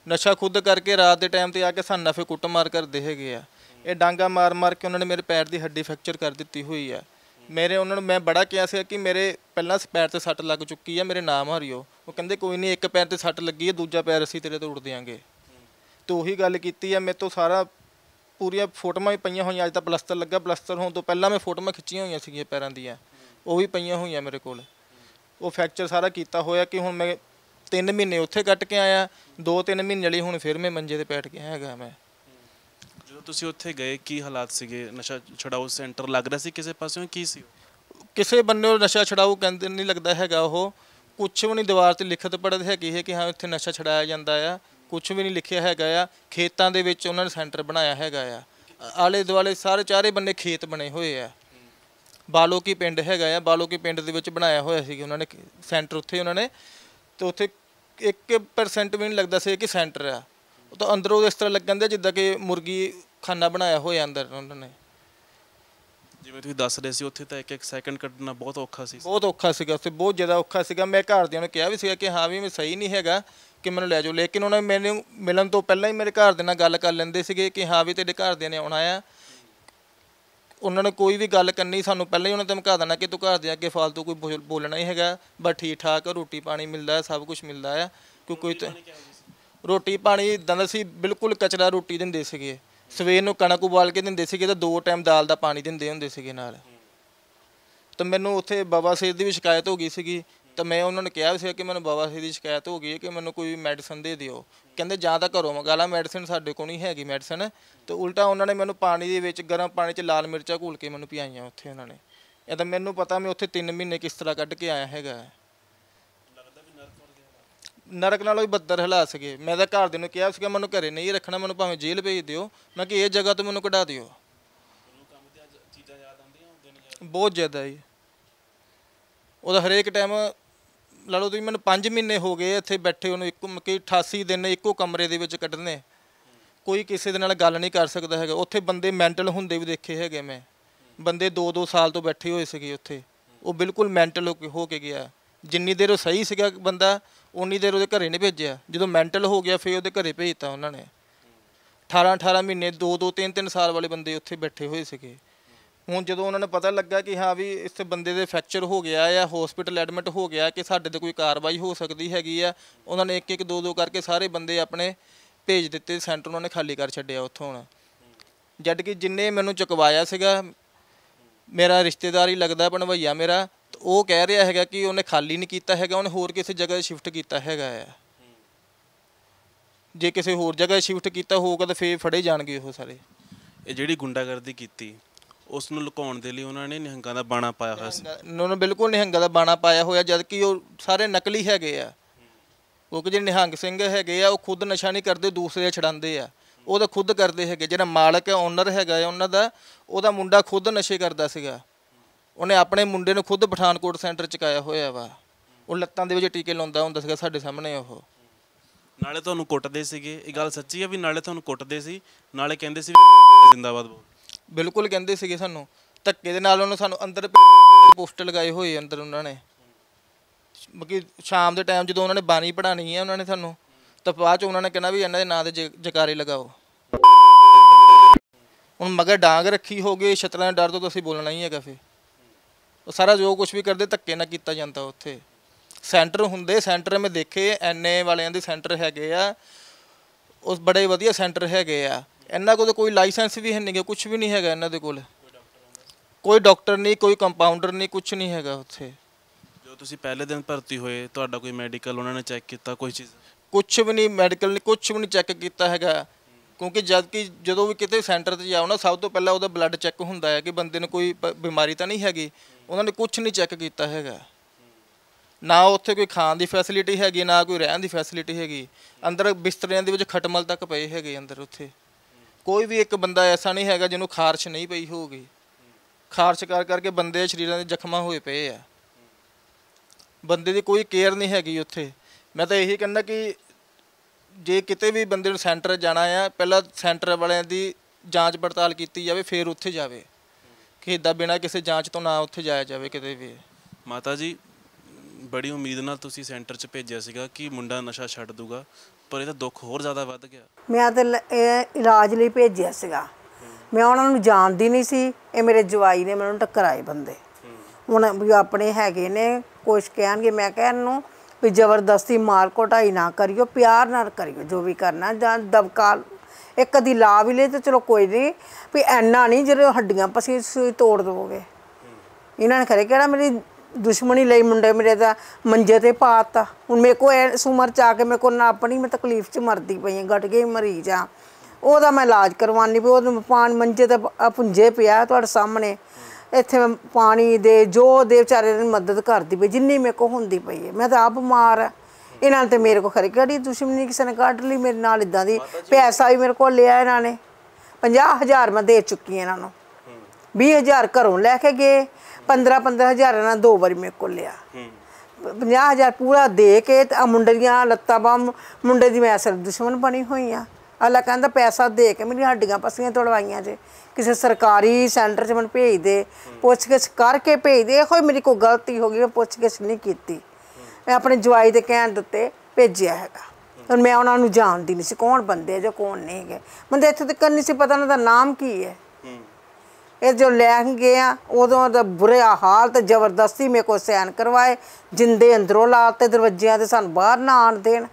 ਨਸ਼ਾ ਖੁਦ ਕਰਕੇ ਰਾਤ ਦੇ ਟਾਈਮ ਤੇ ਆ ਕੇ ਸਾਨੂੰ ਨਫੇ ਕੁੱਟ ਕਰ ਕਰਦੇ ਹੈਗੇ ਆ ਇਹ ਡਾਂਗਾ ਮਾਰ ਮਾਰ ਕੇ ਉਹਨਾਂ ਨੇ ਮੇਰੇ ਪੈਰ ਦੀ ਹੱਡੀ ਫ੍ਰੈਕਚਰ ਕਰ ਦਿੱਤੀ ਹੋਈ ਆ ਮੇਰੇ ਉਹਨਾਂ ਨੂੰ ਮੈਂ ਬੜਾ ਕਿਹਾ ਸੀ ਕਿ ਮੇਰੇ ਪਹਿਲਾਂ ਪੈਰ ਤੇ ਸੱਟ ਲੱਗ ਚੁੱਕੀ ਆ ਮੇਰੇ ਨਾਮ ਹਰਿਓ ਉਹ ਕਹਿੰਦੇ ਕੋਈ ਨਹੀਂ ਇੱਕ ਪੈਰ ਤੇ ਸੱਟ ਲੱਗੀ ਹੈ ਦੂਜਾ ਪੈਰ ਅਸੀਂ ਤੇਰੇ ਤੋਂ ਉੜ ਦਿਆਂਗੇ ਤੇ ਉਹੀ ਗੱਲ ਕੀਤੀ ਆ ਮੇਰੇ ਤੋਂ ਸਾਰਾ ਪੂਰੀਆਂ ਫੋਟੋਆਂ ਵੀ ਪਈਆਂ ਹੋਈਆਂ ਅੱਜ ਤਾਂ ਪਲਸਤਰ ਲੱਗਾ ਪਲਸਤਰ ਹੋਣ ਤੋਂ ਪਹਿਲਾਂ ਮੈਂ ਫੋਟੋਆਂ ਖਿੱਚੀਆਂ ਹੋਈਆਂ ਸੀਗੀਆਂ ਪੈਰਾਂ ਦੀਆਂ ਉਹ ਵੀ ਪਈਆਂ ਹੋਈਆਂ ਮੇਰੇ ਕੋਲ ਉਹ ਫ੍ਰੈਕਚਰ ਸਾਰਾ ਕੀਤਾ ਹੋਇਆ ਕਿ ਹੁਣ ਮੈਂ 3 ਮਹੀਨੇ ਉੱਥੇ ਕੱਟ ਕੇ ਆਇਆ 2-3 ਮਹੀਨੇ ਲਈ ਹੁਣ ਫਿਰ ਮੈਂ ਮੰਜੇ ਤੇ ਬੈਠ ਕੇ ਹੈਗਾ ਮੈਂ ਜਦੋਂ ਤੁਸੀਂ ਉੱਥੇ ਗਏ ਕੀ ਹਾਲਾਤ ਸੀਗੇ ਨਸ਼ਾ ਛਡਾਓ ਸੈਂਟਰ ਲੱਗ ਰਿਹਾ ਸੀ ਕਿਸੇ ਪਾਸਿਓਂ ਕੀ ਸੀ ਕਿਸੇ ਬੰਨੇ ਨਸ਼ਾ ਛਡਾਓ ਕਹਿੰਦੇ ਨਹੀਂ ਲੱਗਦਾ ਹੈਗਾ ਉਹ ਕੁਝ ਵੀ ਨਹੀਂ ਦੀਵਾਰ ਤੇ ਲਿਖਤ ਪੜਦੇ ਹੈਗੀ ਹੈ ਕਿ ਹਾਂ ਇੱਥੇ ਨਸ਼ਾ ਛਡਾਇਆ ਜਾਂਦਾ ਆ ਕੁਝ ਵੀ ਨਹੀਂ ਲਿਖਿਆ ਹੈਗਾ ਆ ਖੇਤਾਂ ਦੇ ਵਿੱਚ ਉਹਨਾਂ ਨੇ ਸੈਂਟਰ ਬਣਾਇਆ ਹੈਗਾ ਆ ਆਲੇ ਦੁਆਲੇ ਸਾਰੇ ਚਾਰੇ ਬੰਨੇ ਖੇਤ ਬਣੇ ਹੋਏ ਆ ਬਾਲੋਕੀ ਪਿੰਡ ਹੈਗਾ ਆ ਬਾਲੋਕੀ ਪਿੰਡ ਦੇ ਵਿੱਚ ਬਣਾਇਆ ਹੋਇਆ ਸੀ ਉਹਨਾਂ ਨੇ ਸੈਂਟਰ ਉੱਥੇ ਉਹਨਾਂ ਨੇ ਤੇ ਉੱਥੇ 1% ਵੀ ਨਹੀਂ ਲੱਗਦਾ ਸੀ ਕਿ ਸੈਂਟਰ ਆ ਉਹ ਤਾਂ ਅੰਦਰੋਂ ਇਸ ਤਰ੍ਹਾਂ ਲੱਗਣ ਜਿੱਦਾਂ ਕਿ ਮੁਰਗੀ ਖਾਨਾ ਬਣਾਇਆ ਹੋਇਆ ਅੰਦਰ ਉਹਨਾਂ ਨੇ ਜਿਵੇਂ ਤੁਸੀਂ ਦੱਸ ਰਹੇ ਸੀ ਉੱਥੇ ਤਾਂ ਇੱਕ ਇੱਕ ਸੈਕਿੰਡ ਕੱਢਣਾ ਬਹੁਤ ਔਖਾ ਸੀ ਬਹੁਤ ਔਖਾ ਸੀਗਾ ਉੱਥੇ ਬਹੁਤ ਜ਼ਿਆਦਾ ਔਖਾ ਸੀਗਾ ਮੈਂ ਘਰਦਿਆਂ ਨੂੰ ਕਿਹਾ ਵੀ ਸੀਗਾ ਕਿ ਹਾਂ ਵੀ ਮੈਂ ਸਹੀ ਨਹੀਂ ਹੈਗਾ ਕਿ ਮੈਨੂੰ ਲੈ ਜਾਓ ਲੇਕਿਨ ਉਹਨਾਂ ਨੇ ਮੈਨੂੰ ਮਿਲਣ ਤੋਂ ਪਹਿਲਾਂ ਹੀ ਮੇਰੇ ਘਰਦਿਆਂ ਨਾਲ ਗੱਲ ਕਰ ਲੈਂਦੇ ਸੀਗੇ ਕਿ ਹਾਂ ਵੀ ਤੇਰੇ ਘਰਦਿਆਂ ਨੇ ਆਉਣਾ ਆ ਉਹਨਾਂ ਨੇ ਕੋਈ ਵੀ ਗੱਲ ਕਰਨੀ ਸਾਨੂੰ ਪਹਿਲਾਂ ਹੀ ਉਹਨਾਂ ਨੇ ਧਮਕਾ ਦੇਣਾ ਕਿ ਤੂੰ ਘਰ ਦੇ ਅੱਗੇ ਫालतू ਕੋਈ ਬੋਲਣਾ ਹੀ ਹੈਗਾ ਬਸ ਠੀਕ ਠਾਕ ਰੋਟੀ ਪਾਣੀ ਮਿਲਦਾ ਹੈ ਸਭ ਕੁਝ ਮਿਲਦਾ ਹੈ ਕੋਈ ਕੋਈ ਰੋਟੀ ਪਾਣੀ ਇਦਾਂ ਦਾ ਸੀ ਬਿਲਕੁਲ ਕਚਰਾ ਰੋਟੀ ਦਿੰਦੇ ਸੀਗੇ ਸਵੇਰ ਨੂੰ ਕਣਕ ਉਬਾਲ ਕੇ ਦਿੰਦੇ ਸੀਗੇ ਤਾਂ ਦੋ ਟਾਈਮ ਦਾਲ ਦਾ ਪਾਣੀ ਦਿੰਦੇ ਹੁੰਦੇ ਸੀਗੇ ਨਾਲ ਤਾਂ ਮੈਨੂੰ ਉੱਥੇ ਬਾਬਾ ਸੇਠ ਦੀ ਵੀ ਸ਼ਿਕਾਇਤ ਹੋ ਗਈ ਸੀਗੀ ਤਾਂ ਮੈਂ ਉਹਨਾਂ ਨੂੰ ਕਿਹਾ ਸੀ ਕਿ ਮੈਨੂੰ ਬਾਬਾ ਸਾਹਿਬ ਦੀ ਸ਼ਿਕਾਇਤ ਹੋ ਗਈ ਹੈ ਕਿ ਮੈਨੂੰ ਕੋਈ ਮੈਡੀਸਨ ਦੇ ਦਿਓ ਕਹਿੰਦੇ ਜਾਂ ਤਾਂ ਘਰੋਂ ਮੰਗਾ ਲਾ ਮੈਡੀਸਨ ਸਾਡੇ ਕੋਲ ਨਹੀਂ ਹੈਗੀ ਮੈਡੀਸਨ ਤੇ ਉਲਟਾ ਉਹਨਾਂ ਨੇ ਮੈਨੂੰ ਪਾਣੀ ਦੇ ਵਿੱਚ ਗਰਮ ਪਾਣੀ 'ਚ ਲਾਲ ਮਿਰਚਾਂ ਘੋਲ ਕੇ ਮੈਨੂੰ ਪਿਆਈਆਂ ਉੱਥੇ ਉਹਨਾਂ ਨੇ ਇਹ ਤਾਂ ਮੈਨੂੰ ਪਤਾ ਮੈਂ ਉੱਥੇ 3 ਮਹੀਨੇ ਕਿਸ ਤਰ੍ਹਾਂ ਕੱਢ ਕੇ ਆਇਆ ਹੈਗਾ ਨਰਕ ਨਾਲੋਂ ਵੀ ਬੱਦਰ ਹਿਲਾ ਸਕੇ ਮੈਂ ਤਾਂ ਘਰ ਦੇ ਨੂੰ ਕਿਹਾ ਸੀਗਾ ਮੈਨੂੰ ਘਰੇ ਨਹੀਂ ਰੱਖਣਾ ਮੈਨੂੰ ਭਾਵੇਂ ਜੇਲ੍ਹ ਭੇਜ ਦਿਓ ਮੈਂ ਕਿ ਇਹ ਜਗ੍ਹਾ ਤੋਂ ਮੈਨੂੰ ਕਢਾ ਦਿਓ ਬਹੁਤ ਜ਼ਿਆਦਾ ਜੀ ਉਹਦਾ ਹਰੇਕ ਟਾਈਮ ਲਾ ਲਓ ਤੁਸੀਂ ਮੈਨੂੰ 5 ਮਹੀਨੇ ਹੋ ਗਏ ਇੱਥੇ ਬੈਠੇ ਉਹਨੂੰ ਇੱਕ ਕਿ 88 ਦਿਨ ਇੱਕੋ ਕਮਰੇ ਦੇ ਵਿੱਚ ਕੱਢਨੇ ਕੋਈ ਕਿਸੇ ਦੇ ਨਾਲ ਗੱਲ ਨਹੀਂ ਕਰ ਸਕਦਾ ਹੈਗਾ ਉੱਥੇ ਬੰਦੇ ਮੈਂਟਲ ਹੁੰਦੇ ਵੀ ਦੇਖੇ ਹੈਗੇ ਮੈਂ ਬੰਦੇ 2-2 ਸਾਲ ਤੋਂ ਬੈਠੇ ਹੋਏ ਸੀਗੇ ਉੱਥੇ ਉਹ ਬਿਲਕੁਲ ਮੈਂਟਲ ਹੋ ਕੇ ਗਿਆ ਜਿੰਨੀ ਦੇਰ ਉਹ ਸਹੀ ਸੀਗਾ ਬੰਦਾ ਉਨੀ ਦੇਰ ਉਹਦੇ ਘਰੇ ਨਹੀਂ ਭੇਜਿਆ ਜਦੋਂ ਮੈਂਟਲ ਹੋ ਗਿਆ ਫੇਰ ਉਹਦੇ ਘਰੇ ਭੇਜਤਾ ਉਹਨਾਂ ਨੇ 18 18 ਮਹੀਨੇ 2 2 3 3 ਸਾਲ ਵਾਲੇ ਬੰਦੇ ਉੱਥੇ ਬੈਠੇ ਹੋਏ ਸੀਗੇ ਹੁਣ ਜਦੋਂ ਉਹਨਾਂ ਨੂੰ ਪਤਾ ਲੱਗਾ ਕਿ ਹਾਂ ਵੀ ਇਸ ਬੰਦੇ ਦੇ ਫ੍ਰੈਕਚਰ ਹੋ ਗਿਆ ਆ ਹਸਪੀਟਲ ਐਡਮਿਟ ਹੋ ਗਿਆ ਕਿ ਸਾਡੇ ਤੇ ਕੋਈ ਕਾਰਵਾਈ ਹੋ ਸਕਦੀ ਹੈਗੀ ਆ ਉਹਨਾਂ ਨੇ ਇੱਕ ਇੱਕ ਦੋ ਦੋ ਕਰਕੇ ਸਾਰੇ ਬੰਦੇ ਆਪਣੇ ਭੇਜ ਦਿੱਤੇ ਸੈਂਟਰ ਉਹਨਾਂ ਨੇ ਖਾਲੀ ਕਰ ਛੱਡਿਆ ਉੱਥੋਂ ਹੁਣ ਜਦ ਕਿ ਜਿੰਨੇ ਮੈਨੂੰ ਚੁਕਵਾਇਆ ਸੀਗਾ ਮੇਰਾ ਰਿਸ਼ਤੇਦਾਰ ਹੀ ਲੱਗਦਾ ਭਣਵਈਆ ਮੇਰਾ ਉਹ ਕਹਿ ਰਿਹਾ ਹੈਗਾ ਕਿ ਉਹਨੇ ਖਾਲੀ ਨਹੀਂ ਕੀਤਾ ਹੈਗਾ ਉਹਨੇ ਹੋਰ ਕਿਸੇ ਜਗ੍ਹਾ ਸ਼ਿਫਟ ਕੀਤਾ ਹੈਗਾ ਆ ਜੇ ਕਿਸੇ ਹੋਰ ਜਗ੍ਹਾ ਸ਼ਿਫਟ ਕੀਤਾ ਹੋਊਗਾ ਤਾਂ ਫੇਰ ਫੜੇ ਜਾਣਗੇ ਉਹ ਸਾਰੇ ਇਹ ਜਿਹੜੀ ਗੁੰਡਾਗਰਦੀ ਕੀਤੀ ਉਸ ਨੂੰ ਲੁਕਾਉਣ ਦੇ ਲਈ ਉਹਨਾਂ ਨੇ ਨਿਹੰਗਾਂ ਦਾ ਬਾਣਾ ਪਾਇਆ ਹੋਇਆ ਸੀ ਉਹਨਾਂ ਨੇ ਬਿਲਕੁਲ ਨਿਹੰਗਾਂ ਦਾ ਬਾਣਾ ਪਾਇਆ ਹੋਇਆ ਜਦ ਕਿ ਉਹ ਸਾਰੇ ਨਕਲੀ ਹੈਗੇ ਆ ਕਿਉਂਕਿ ਜਿਹੜੇ ਨਿਹੰਗ ਸਿੰਘ ਹੈਗੇ ਆ ਉਹ ਖੁਦ ਨਸ਼ਾ ਨਹੀਂ ਕਰਦੇ ਦੂਸਰੇ ਛੜਾਉਂਦੇ ਆ ਉਹ ਤਾਂ ਖੁਦ ਕਰਦੇ ਹੈਗੇ ਜਿਹੜਾ ਮਾਲਕ ਹੈ ਓਨਰ ਹੈਗਾ ਹੈ ਉਹਨਾਂ ਦਾ ਉਹਦਾ ਮੁੰਡਾ ਖੁਦ ਨਸ਼ੇ ਕਰਦਾ ਸੀਗਾ ਉਹਨੇ ਆਪਣੇ ਮੁੰਡੇ ਨੂੰ ਖੁਦ ਪਠਾਨਕੋਟ ਸੈਂਟਰ ਚ ਕਾਇਆ ਹੋਇਆ ਵਾ ਉਹ ਲੱਤਾਂ ਦੇ ਵਿੱਚ ਟੀਕੇ ਲਾਉਂਦਾ ਹੁੰਦਾ ਸੀਗਾ ਸਾਡੇ ਸਾਹਮਣੇ ਉਹ ਨਾਲੇ ਤੁਹਾਨੂੰ ਕੁੱਟਦੇ ਸੀਗੇ ਇਹ ਗੱਲ ਸੱਚੀ ਹੈ ਵੀ ਨਾਲੇ ਤੁਹਾਨੂੰ ਕੁੱਟਦੇ ਸੀ ਨਾਲੇ ਕਹਿੰਦੇ ਸੀ (laughs) ਜ਼ਿੰਦਾਬਾਦ ਬੋਲ ਬਿਲਕੁਲ ਕਹਿੰਦੇ ਸੀਗੇ ਸਾਨੂੰ ਧੱਕੇ ਦੇ ਨਾਲ ਉਹਨਾਂ ਸਾਨੂੰ ਅੰਦਰ ਪੋਸਟਰ ਲਗਾਏ ਹੋਏ ਅੰਦਰ ਉਹਨਾਂ ਨੇ ਮਕੀ ਸ਼ਾਮ ਦੇ ਟਾਈਮ ਜਦੋਂ ਉਹਨਾਂ ਨੇ ਬਾਣੀ ਪੜਾਣੀ ਹੈ ਉਹਨਾਂ ਨੇ ਸਾਨੂੰ ਤਾਂ ਬਾਅਦ ਚ ਉਹਨਾਂ ਨੇ ਕਹਿਣਾ ਵੀ ਇਹਨਾਂ ਦੇ ਨਾਂ ਦੇ ਜਕਾਰੇ ਲਗਾਓ ਹੁਣ ਮਗਰ ਡਾਂਗ ਰੱਖੀ ਹੋ ਗਈ ਛਤਰਾਂ ਦੇ ਡਰ ਤੋਂ ਅਸੀਂ ਬੋਲਣਾ ਹੀ ਹੈਗਾ ਫੇ ਉਹ ਸਾਰਾ ਜੋ ਕੁਝ ਵੀ ਕਰਦੇ ਧੱਕੇ ਨਾਲ ਕੀਤਾ ਜਾਂਦਾ ਉੱਥੇ ਸੈਂਟਰ ਹੁੰਦੇ ਸੈਂਟਰ ਮੈਂ ਦੇਖੇ ਐਨਏ ਵਾਲਿਆਂ ਦੇ ਸੈਂਟਰ ਹੈਗੇ ਆ ਉਸ ਬੜੇ ਵਧੀਆ ਸੈਂਟਰ ਹੈਗੇ ਆ ਇਹਨਾਂ ਕੋਲ ਕੋਈ ਲਾਇਸੈਂਸ ਵੀ ਹੈ ਨਹੀਂ ਕੁਝ ਵੀ ਨਹੀਂ ਹੈਗਾ ਇਹਨਾਂ ਦੇ ਕੋਲ ਕੋਈ ਡਾਕਟਰ ਨਹੀਂ ਕੋਈ ਕੰਪਾਊਂਡਰ ਨਹੀਂ ਕੁਝ ਨਹੀਂ ਹੈਗਾ ਉੱਥੇ ਜੋ ਤੁਸੀਂ ਪਹਿਲੇ ਦਿਨ ਭਰਤੀ ਹੋਏ ਤੁਹਾਡਾ ਕੋਈ ਮੈਡੀਕਲ ਉਹਨਾਂ ਨੇ ਚੈੱਕ ਕੀਤਾ ਕੋਈ ਚੀਜ਼ ਕੁਝ ਵੀ ਨਹੀਂ ਮੈਡੀਕਲ ਨਹੀਂ ਕੁਝ ਵੀ ਨਹੀਂ ਚੈੱਕ ਕੀਤਾ ਹੈਗਾ ਕਿਉਂਕਿ ਜਦ ਕਿ ਜਦੋਂ ਵੀ ਕਿਤੇ ਸੈਂਟਰ ਤੇ ਜਾਓ ਨਾ ਸਭ ਤੋਂ ਪਹਿਲਾਂ ਉਹਦਾ ਬਲੱਡ ਚੈੱਕ ਹੁੰਦਾ ਹੈ ਕਿ ਬੰਦੇ ਨੂੰ ਕੋਈ ਬਿਮਾਰੀ ਤਾਂ ਨਹੀਂ ਹੈਗੀ ਉਹਨਾਂ ਨੇ ਕੁਝ ਨਹੀਂ ਚੈੱਕ ਕੀਤਾ ਹੈਗਾ ਨਾ ਉੱਥੇ ਕੋਈ ਖਾਣ ਦੀ ਫੈਸਿਲਿਟੀ ਹੈਗੀ ਨਾ ਕੋਈ ਰਹਿਣ ਦੀ ਫੈਸਿਲਿਟੀ ਹੈਗੀ ਅੰਦਰ ਬਿਸਤਰਿਆਂ ਦੇ ਵਿੱਚ ਖਟਮਲ ਤੱਕ ਪਏ ਹੈਗੇ ਅੰਦਰ ਉੱਥੇ ਕੋਈ ਵੀ ਇੱਕ ਬੰਦਾ ਐਸਾ ਨਹੀਂ ਹੈਗਾ ਜਿਹਨੂੰ ਖਾਰਸ਼ ਨਹੀਂ ਪਈ ਹੋਊਗੀ ਖਾਰਸ਼ ਕਰ ਕਰਕੇ ਬੰਦੇ ਦੇ ਸਰੀਰਾਂ ਦੇ ਜ਼ਖਮਾਂ ਹੋਏ ਪਏ ਆ ਬੰਦੇ ਦੀ ਕੋਈ ਕੇਅਰ ਨਹੀਂ ਹੈਗੀ ਉੱਥੇ ਮੈਂ ਤਾਂ ਇਹੀ ਕਹਿੰਦਾ ਕਿ ਜੇ ਕਿਤੇ ਵੀ ਬੰਦੇ ਨੂੰ ਸੈਂਟਰ ਜਾਣਾ ਆ ਪਹਿਲਾਂ ਸੈਂਟਰ ਵਾਲਿਆਂ ਦੀ ਜਾਂਚ ਪੜਤਾਲ ਕੀਤੀ ਜਾਵੇ ਫਿਰ ਉੱਥੇ ਜਾਵੇ ਕਿ ਇਦਾਂ ਬਿਨਾ ਕਿਸੇ ਜਾਂਚ ਤੋਂ ਨਾ ਉੱਥੇ ਜਾਇਆ ਜਾਵੇ ਕਿਤੇ ਵੀ ਮਾਤਾ ਜੀ ਬੜੀ ਉਮੀਦ ਨਾਲ ਤੁਸੀਂ ਸੈਂਟਰ 'ਚ ਭੇਜਿਆ ਸੀਗਾ ਕਿ ਮੁੰਡਾ ਨਸ਼ਾ ਛੱਡ ਦੂਗਾ ਪਰ ਇਹਦਾ ਦੁੱਖ ਹੋਰ ਜ਼ਿਆਦਾ ਵੱਧ ਗਿਆ ਮੈਂ ਤਾਂ ਇਲਾਜ ਲਈ ਭੇਜਿਆ ਸੀਗਾ ਮੈਂ ਉਹਨਾਂ ਨੂੰ ਜਾਣਦੀ ਨਹੀਂ ਸੀ ਇਹ ਮੇਰੇ ਜਵਾਈ ਨੇ ਮੈਨੂੰ ਟੱਕਰਾਏ ਬੰਦੇ ਹੁਣ ਵੀ ਆਪਣੇ ਹੈਗੇ ਨੇ ਕੁਛ ਕਹਿਣਗੇ ਮੈਂ ਕਹਿਣ ਨੂੰ ਵੀ ਜ਼ਬਰਦਸਤੀ ਮਾਰ ਕੋਟਾਈ ਨਾ ਕਰਿਓ ਪਿਆਰ ਨਾਲ ਕਰਿਓ ਜੋ ਵੀ ਕਰਨਾ ਜਾਂ ਦਬਕਾਲ ਇੱਕ ਦੀ ਲਾ ਵੀ ਲੈ ਤੇ ਚਲੋ ਕੋਈ ਨਹੀਂ ਵੀ ਐਨਾ ਨਹੀਂ ਜਿਹੜੇ ਹੱਡੀਆਂ ਪਸੀ ਤੋੜ ਦੋਗੇ ਇਹਨਾਂ ਨੇ ਕਰੇ ਕਿਹੜਾ ਮੇਰੀ ਦੁਸ਼ਮਣੀ ਲਈ ਮੁੰਡੇ ਮੇਰੇ ਦਾ ਮੰਜੇ ਤੇ ਪਾਤਾ ਹੁਣ ਮੇਰੇ ਕੋ ਇਸ ਚਾ ਚ ਆ ਕੇ ਮੇਰੇ ਕੋ ਨਾ ਆਪਣੀ ਮੈਂ ਤਕਲੀਫ ਚ ਮਰਦੀ ਪਈ ਆ ਗਟ ਗਈ ਮਰੀਜ਼ ਆ ਉਹਦਾ ਮੈਂ ਇਲਾਜ ਕਰਵਾਨੀ ਪਈ ਉਹਨੂੰ ਪਾਣ ਮੰਜੇ ਤੇ ਪੁੰਜੇ ਪਿਆ ਤੁਹਾਡੇ ਸਾਹਮਣੇ ਇੱਥੇ ਮੈਂ ਪਾਣੀ ਦੇ ਜੋ ਦੇ ਵਿਚਾਰੇ ਦੀ ਮਦਦ ਕਰਦੀ ਪਈ ਜਿੰਨੀ ਮੇਰੇ ਕੋ ਹੁੰਦੀ ਪਈ ਮੈਂ ਤਾਂ ਆਪ ਮਾਰ ਇਹਨਾਂ ਤੇ ਮੇਰੇ ਕੋ ਖਰੇ ਕਿਹੜੀ ਦੁਸ਼ਮਣੀ ਕਿਸੇ ਨੇ ਕੱਢ ਲਈ ਮੇਰੇ ਨਾਲ ਇਦਾਂ ਦੀ ਪੈਸਾ ਵੀ ਮੇਰੇ ਕੋ ਲਿਆ ਇਹਨਾਂ ਨੇ 50000 ਮੈਂ ਦੇ ਚੁੱਕੀ ਇਹਨਾਂ ਨੂੰ 20000 ਘਰੋਂ ਲੈ ਕੇ ਗਏ 15 15000 ਨਾਲ ਦੋ ਵਾਰੀ ਮੇਰੇ ਕੋਲ ਲਿਆ 50000 ਪੂਰਾ ਦੇ ਕੇ ਤੇ ਆ ਮੁੰਡਰੀਆਂ ਲੱਤਾਂ ਮੁੰਡੇ ਦੀ ਮੈਂ ਅਸਰ ਦੁਸ਼ਮਣ ਬਣੀ ਹੋਈ ਆ ਅੱਲਾ ਕਹਿੰਦਾ ਪੈਸਾ ਦੇ ਕੇ ਮੇਰੀ ਹੱਡੀਆਂ ਪਸੀਆਂ ਤੋੜਵਾਈਆਂ ਜੇ ਕਿਸੇ ਸਰਕਾਰੀ ਸੈਂਟਰ 'ਚ ਮਨ ਭੇਜ ਦੇ ਪੁੱਛ ਕੇ ਕਰਕੇ ਭੇਜ ਦੇ ਕੋਈ ਮੇਰੀ ਕੋਈ ਗਲਤੀ ਹੋ ਗਈ ਮੈਂ ਪੁੱਛ ਕੇ ਨਹੀਂ ਕੀਤੀ ਮੈਂ ਆਪਣੇ ਜਵਾਈ ਦੇ ਕਹਿਣ ਦਿੱਤੇ ਭੇਜਿਆ ਹੈਗਾ ਹੁਣ ਮੈਂ ਉਹਨਾਂ ਨੂੰ ਜਾਣਦੀ ਨਹੀਂ ਸੀ ਕੌਣ ਬੰਦੇ ਜੋ ਕੌਣ ਨਹੀਂ ਹੈਗੇ ਮੈਨੂੰ ਇੱਥੇ ਤੱਕ ਨਹੀਂ ਸੀ ਪਤਾ ਉਹਨਾਂ ਦਾ ਨਾਮ ਕੀ ਹੈ ਇਹ ਜੋ लेके ਆ ਉਦੋਂ ਦਾ ਬੁਰਾ ਹਾਲ ਤੇ ਜ਼ਬਰਦਸਤੀ ਮੇ ਕੋ ਸੈਨ ਕਰਵਾਏ ਜਿੰਦੇ ਅੰਦਰੋਂ ਲਾਤੇ ਦਰਵਾਜ਼ਿਆਂ ਤੇ ਸਾਨੂੰ ਬਾਹਰ ਨਾ ਆਣ ਦੇਣ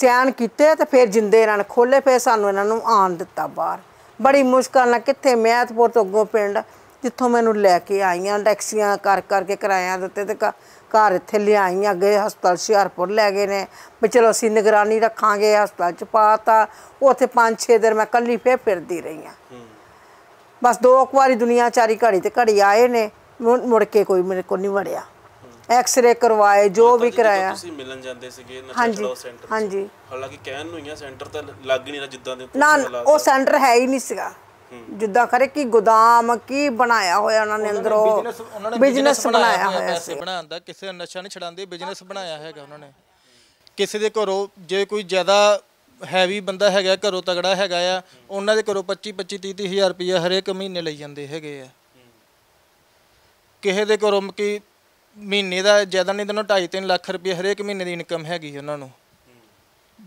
ਸੈਨ ਕੀਤੇ ਤੇ ਫਿਰ ਜਿੰਦੇ ਇਹਨਾਂ ਨੇ ਖੋਲੇ ਫਿਰ ਸਾਨੂੰ ਇਹਨਾਂ ਨੂੰ ਆਣ ਦਿੱਤਾ ਬਾਹਰ ਬੜੀ ਮੁਸ਼ਕਲ ਨਾਲ ਕਿੱਥੇ ਮਹਿਤਪੁਰ ਤੋਂ ਅੱਗੋਂ ਪਿੰਡ ਜਿੱਥੋਂ ਮੈਨੂੰ ਲੈ ਕੇ ਆਈਆਂ ਟੈਕਸੀਆਂ ਕਰ ਕਰਕੇ ਕਿਰਾਇਆ ਦਿੱਤੇ ਤੇ ਘਰ ਇੱਥੇ ਲਿਆਈਆਂ ਗਏ ਹਸਪਤਾਲ ਸ਼ਿਆਰਪੁਰ ਲੈ ਗਏ ਨੇ ਵੀ ਚਲੋ ਅਸੀਂ ਨਿਗਰਾਨੀ ਰੱਖਾਂਗੇ ਹਸਪਤਾਲ ਚ ਪਾਤਾ ਉੱਥੇ 5-6 ਦਿਨ ਮੈਂ ਕੱਲੀ ਫੇਰ ਫਿਰਦੀ ਰਹੀ ਆ ਬਸ ਦੋ ਕੁਵਾਰੀ ਦੁਨੀਆ ਚਾਰੀ ਘੜੀ ਤੇ ਘੜੀ ਆਏ ਨੇ ਮੁੜ ਕੇ ਕੋਈ ਮੇਰੇ ਕੋਲ ਨਹੀਂ ਵੜਿਆ ਐਕਸ-ਰੇ ਕਰਵਾਏ ਜੋ ਵੀ ਕਰਾਇਆ ਤੁਸੀਂ ਮਿਲਣ ਜਾਂਦੇ ਸੀਗੇ ਨਾ ਛਡਾਓ ਸੈਂਟਰ ਹਾਂਜੀ ਹਾਲਾਂਕਿ ਕਹਿਣ ਨੂੰ ਹੀ ਆ ਸੈਂਟਰ ਤਾਂ ਲੱਗ ਨਹੀਂ ਰਿਹਾ ਜਿੱਦਾਂ ਦੇ ਨਾ ਉਹ ਸੈਂਟਰ ਹੈ ਹੀ ਨਹੀਂ ਸੀਗਾ ਜਿੱਦਾਂ ਕਰੇ ਕਿ ਗੋਦਾਮ ਕੀ ਬਣਾਇਆ ਹੋਇਆ ਉਹਨਾਂ ਨੇ ਅੰਦਰੋਂ ਬਿਜ਼ਨਸ ਬਣਾਇਆ ਹੋਇਆ ਸੀ ਬਣਾਉਂਦਾ ਕਿਸੇ ਨਸ਼ਾ ਨਹੀਂ ਛਡਾਉਂਦੇ ਬਿਜ਼ਨਸ ਬਣਾਇਆ ਹੈਗਾ ਉਹਨਾਂ ਨੇ ਕਿਸੇ ਦੇ ਘਰੋਂ ਜੇ ਕੋਈ ਜ਼ਿਆਦਾ ਹੈਵੀ ਬੰਦਾ ਹੈਗਾ ਘਰੋਂ ਤਗੜਾ ਹੈਗਾ ਆ ਉਹਨਾਂ ਦੇ ਘਰੋਂ 25 25 30 30000 ਰੁਪਏ ਹਰੇਕ ਮਹੀਨੇ ਲਈ ਜਾਂਦੇ ਹੈਗੇ ਆ ਕਿਸੇ ਦੇ ਘਰੋਂ ਕਿ ਮਹੀਨੇ ਦਾ ਜ਼ਿਆਦਾ ਨਹੀਂ ਤਾਂ 2.5 3 ਲੱਖ ਰੁਪਏ ਹਰੇਕ ਮਹੀਨੇ ਦੀ ਇਨਕਮ ਹੈਗੀ ਉਹਨਾਂ ਨੂੰ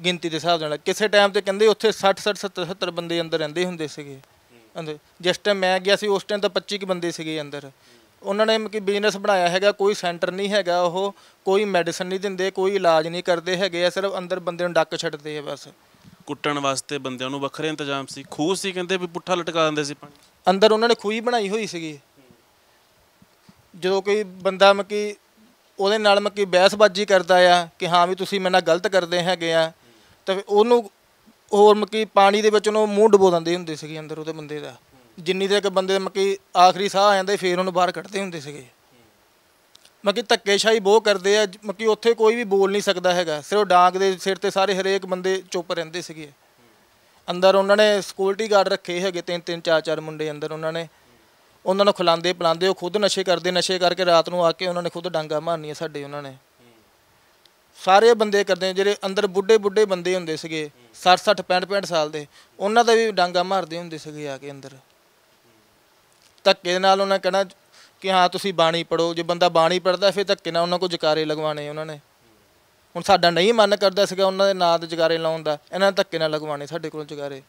ਗਿਣਤੀ ਦੇ ਹਿਸਾਬ ਨਾਲ ਕਿਸੇ ਟਾਈਮ ਤੇ ਕਹਿੰਦੇ ਉੱਥੇ 60 60 70 70 ਬੰਦੇ ਅੰਦਰ ਰਹਿੰਦੇ ਹੁੰਦੇ ਸੀਗੇ ਅੰਦਰ ਜਿਸ ਟਾਈਮ ਮੈਂ ਗਿਆ ਸੀ ਉਸ ਟਾਈਮ ਤਾਂ 25 ਕਿ ਬੰਦੇ ਸੀਗੇ ਅੰਦਰ ਉਹਨਾਂ ਨੇ ਕਿ ਬਿਜ਼ਨਸ ਬਣਾਇਆ ਹੈਗਾ ਕੋਈ ਸੈਂਟਰ ਨਹੀਂ ਹੈਗਾ ਉਹ ਕੋਈ ਮੈਡੀਸਨ ਨਹੀਂ ਦਿੰਦੇ ਕੋਈ ਇਲਾਜ ਨਹੀਂ ਕਰਦੇ ਹੈਗੇ ਆ ਸਿਰਫ ਅੰਦਰ ਬੰਦੇ ਨੂੰ ਡੱਕ ਛੱਡਦੇ ਆ ਬਸ ਕੁੱਟਣ ਵਾਸਤੇ ਬੰਦਿਆਂ ਨੂੰ ਵੱਖਰੇ ਇੰਤਜ਼ਾਮ ਸੀ ਖੂਹ ਸੀ ਕਹਿੰਦੇ ਵੀ ਪੁੱਠਾ ਲਟਕਾ ਦਿੰਦੇ ਸੀ ਪਾਣੀ ਅੰਦਰ ਉਹਨਾਂ ਨੇ ਖੂਹੀ ਬਣਾਈ ਹੋਈ ਸੀਗੀ ਜਦੋਂ ਕੋਈ ਬੰਦਾ ਮਕੀ ਉਹਦੇ ਨਾਲ ਮਕੀ ਬਹਿਸਬਾਜੀ ਕਰਦਾ ਆ ਕਿ ਹਾਂ ਵੀ ਤੁਸੀਂ ਮੇਰੇ ਨਾਲ ਗਲਤ ਕਰਦੇ ਹੈਗੇ ਆ ਤਾਂ ਉਹਨੂੰ ਹੋਰ ਮਕੀ ਪਾਣੀ ਦੇ ਵਿੱਚ ਉਹਨੂੰ ਮੂੰਹ ਡਬੋ ਦਿੰਦੇ ਹੁੰਦੇ ਸੀਗੇ ਅੰਦਰ ਉਹਦੇ ਬੰਦੇ ਦਾ ਜਿੰਨੀ ਤੱਕ ਬੰਦੇ ਮੱਕੀ ਆਖਰੀ ਸਾਹ ਆ ਜਾਂਦਾ ਫੇਰ ਉਹਨੂੰ ਬਾਹਰ ਕੱਢਦੇ ਹੁੰਦੇ ਸੀਗੇ ਮੱਕੀ ਧੱਕੇਸ਼ਾਹੀ ਬੋ ਕਰਦੇ ਆ ਮੱਕੀ ਉੱਥੇ ਕੋਈ ਵੀ ਬੋਲ ਨਹੀਂ ਸਕਦਾ ਹੈਗਾ ਸਿਰ ਉਹ ਡਾਂਗ ਦੇ ਸਿਰ ਤੇ ਸਾਰੇ ਹਰੇਕ ਬੰਦੇ ਚੁੱਪ ਰਹਿੰਦੇ ਸੀਗੇ ਅੰਦਰ ਉਹਨਾਂ ਨੇ ਸਿਕਿਉਰਿਟੀ ਗਾਰਡ ਰੱਖੇ ਹੈਗੇ ਤਿੰਨ ਤਿੰਨ ਚਾਰ ਚਾਰ ਮੁੰਡੇ ਅੰਦਰ ਉਹਨਾਂ ਨੇ ਉਹਨਾਂ ਨੂੰ ਖਿਲਾਉਂਦੇ ਪਿਲਾਉਂਦੇ ਉਹ ਖੁਦ ਨਸ਼ੇ ਕਰਦੇ ਨਸ਼ੇ ਕਰਕੇ ਰਾਤ ਨੂੰ ਆ ਕੇ ਉਹਨਾਂ ਨੇ ਖੁਦ ਡਾਂਗਾ ਮਾਰਨੀਆਂ ਸਾਡੇ ਉਹਨਾਂ ਨੇ ਸਾਰੇ ਬੰਦੇ ਕਰਦੇ ਜਿਹੜੇ ਅੰਦਰ ਬੁੱਢੇ ਬੁੱਢੇ ਬੰਦੇ ਹੁੰਦੇ ਸੀਗੇ 60 60 65 65 ਸਾਲ ਦੇ ਉਹਨਾਂ ਦਾ ਵੀ ਡਾਂਗਾ ਮਾਰਦੇ ਹੁੰਦੇ ਸੀਗੇ ਆ ਕੇ ਅੰਦਰ ਧੱਕੇ ਨਾਲ ਉਹਨਾਂ ਕਹਿਣਾ ਕਿ ਹਾਂ ਤੁਸੀਂ ਬਾਣੀ ਪੜੋ ਜੇ ਬੰਦਾ ਬਾਣੀ ਪੜਦਾ ਫਿਰ ਧੱਕੇ ਨਾਲ ਉਹਨਾਂ ਕੋ ਜਕਾਰੇ ਲਗਵਾਣੇ ਉਹਨਾਂ ਨੇ ਹੁਣ ਸਾਡਾ ਨਹੀਂ ਮਨ ਕਰਦਾ ਸੀਗਾ ਉਹਨਾਂ ਦੇ ਨਾਂ ਤੇ ਜਗਾਰੇ ਲਾਉਣ ਦਾ ਇਹਨਾਂ ਨੇ ਧੱਕੇ ਨਾਲ ਲਗਵਾਣੇ ਸਾਡੇ ਕੋਲ ਜਗਾਰੇ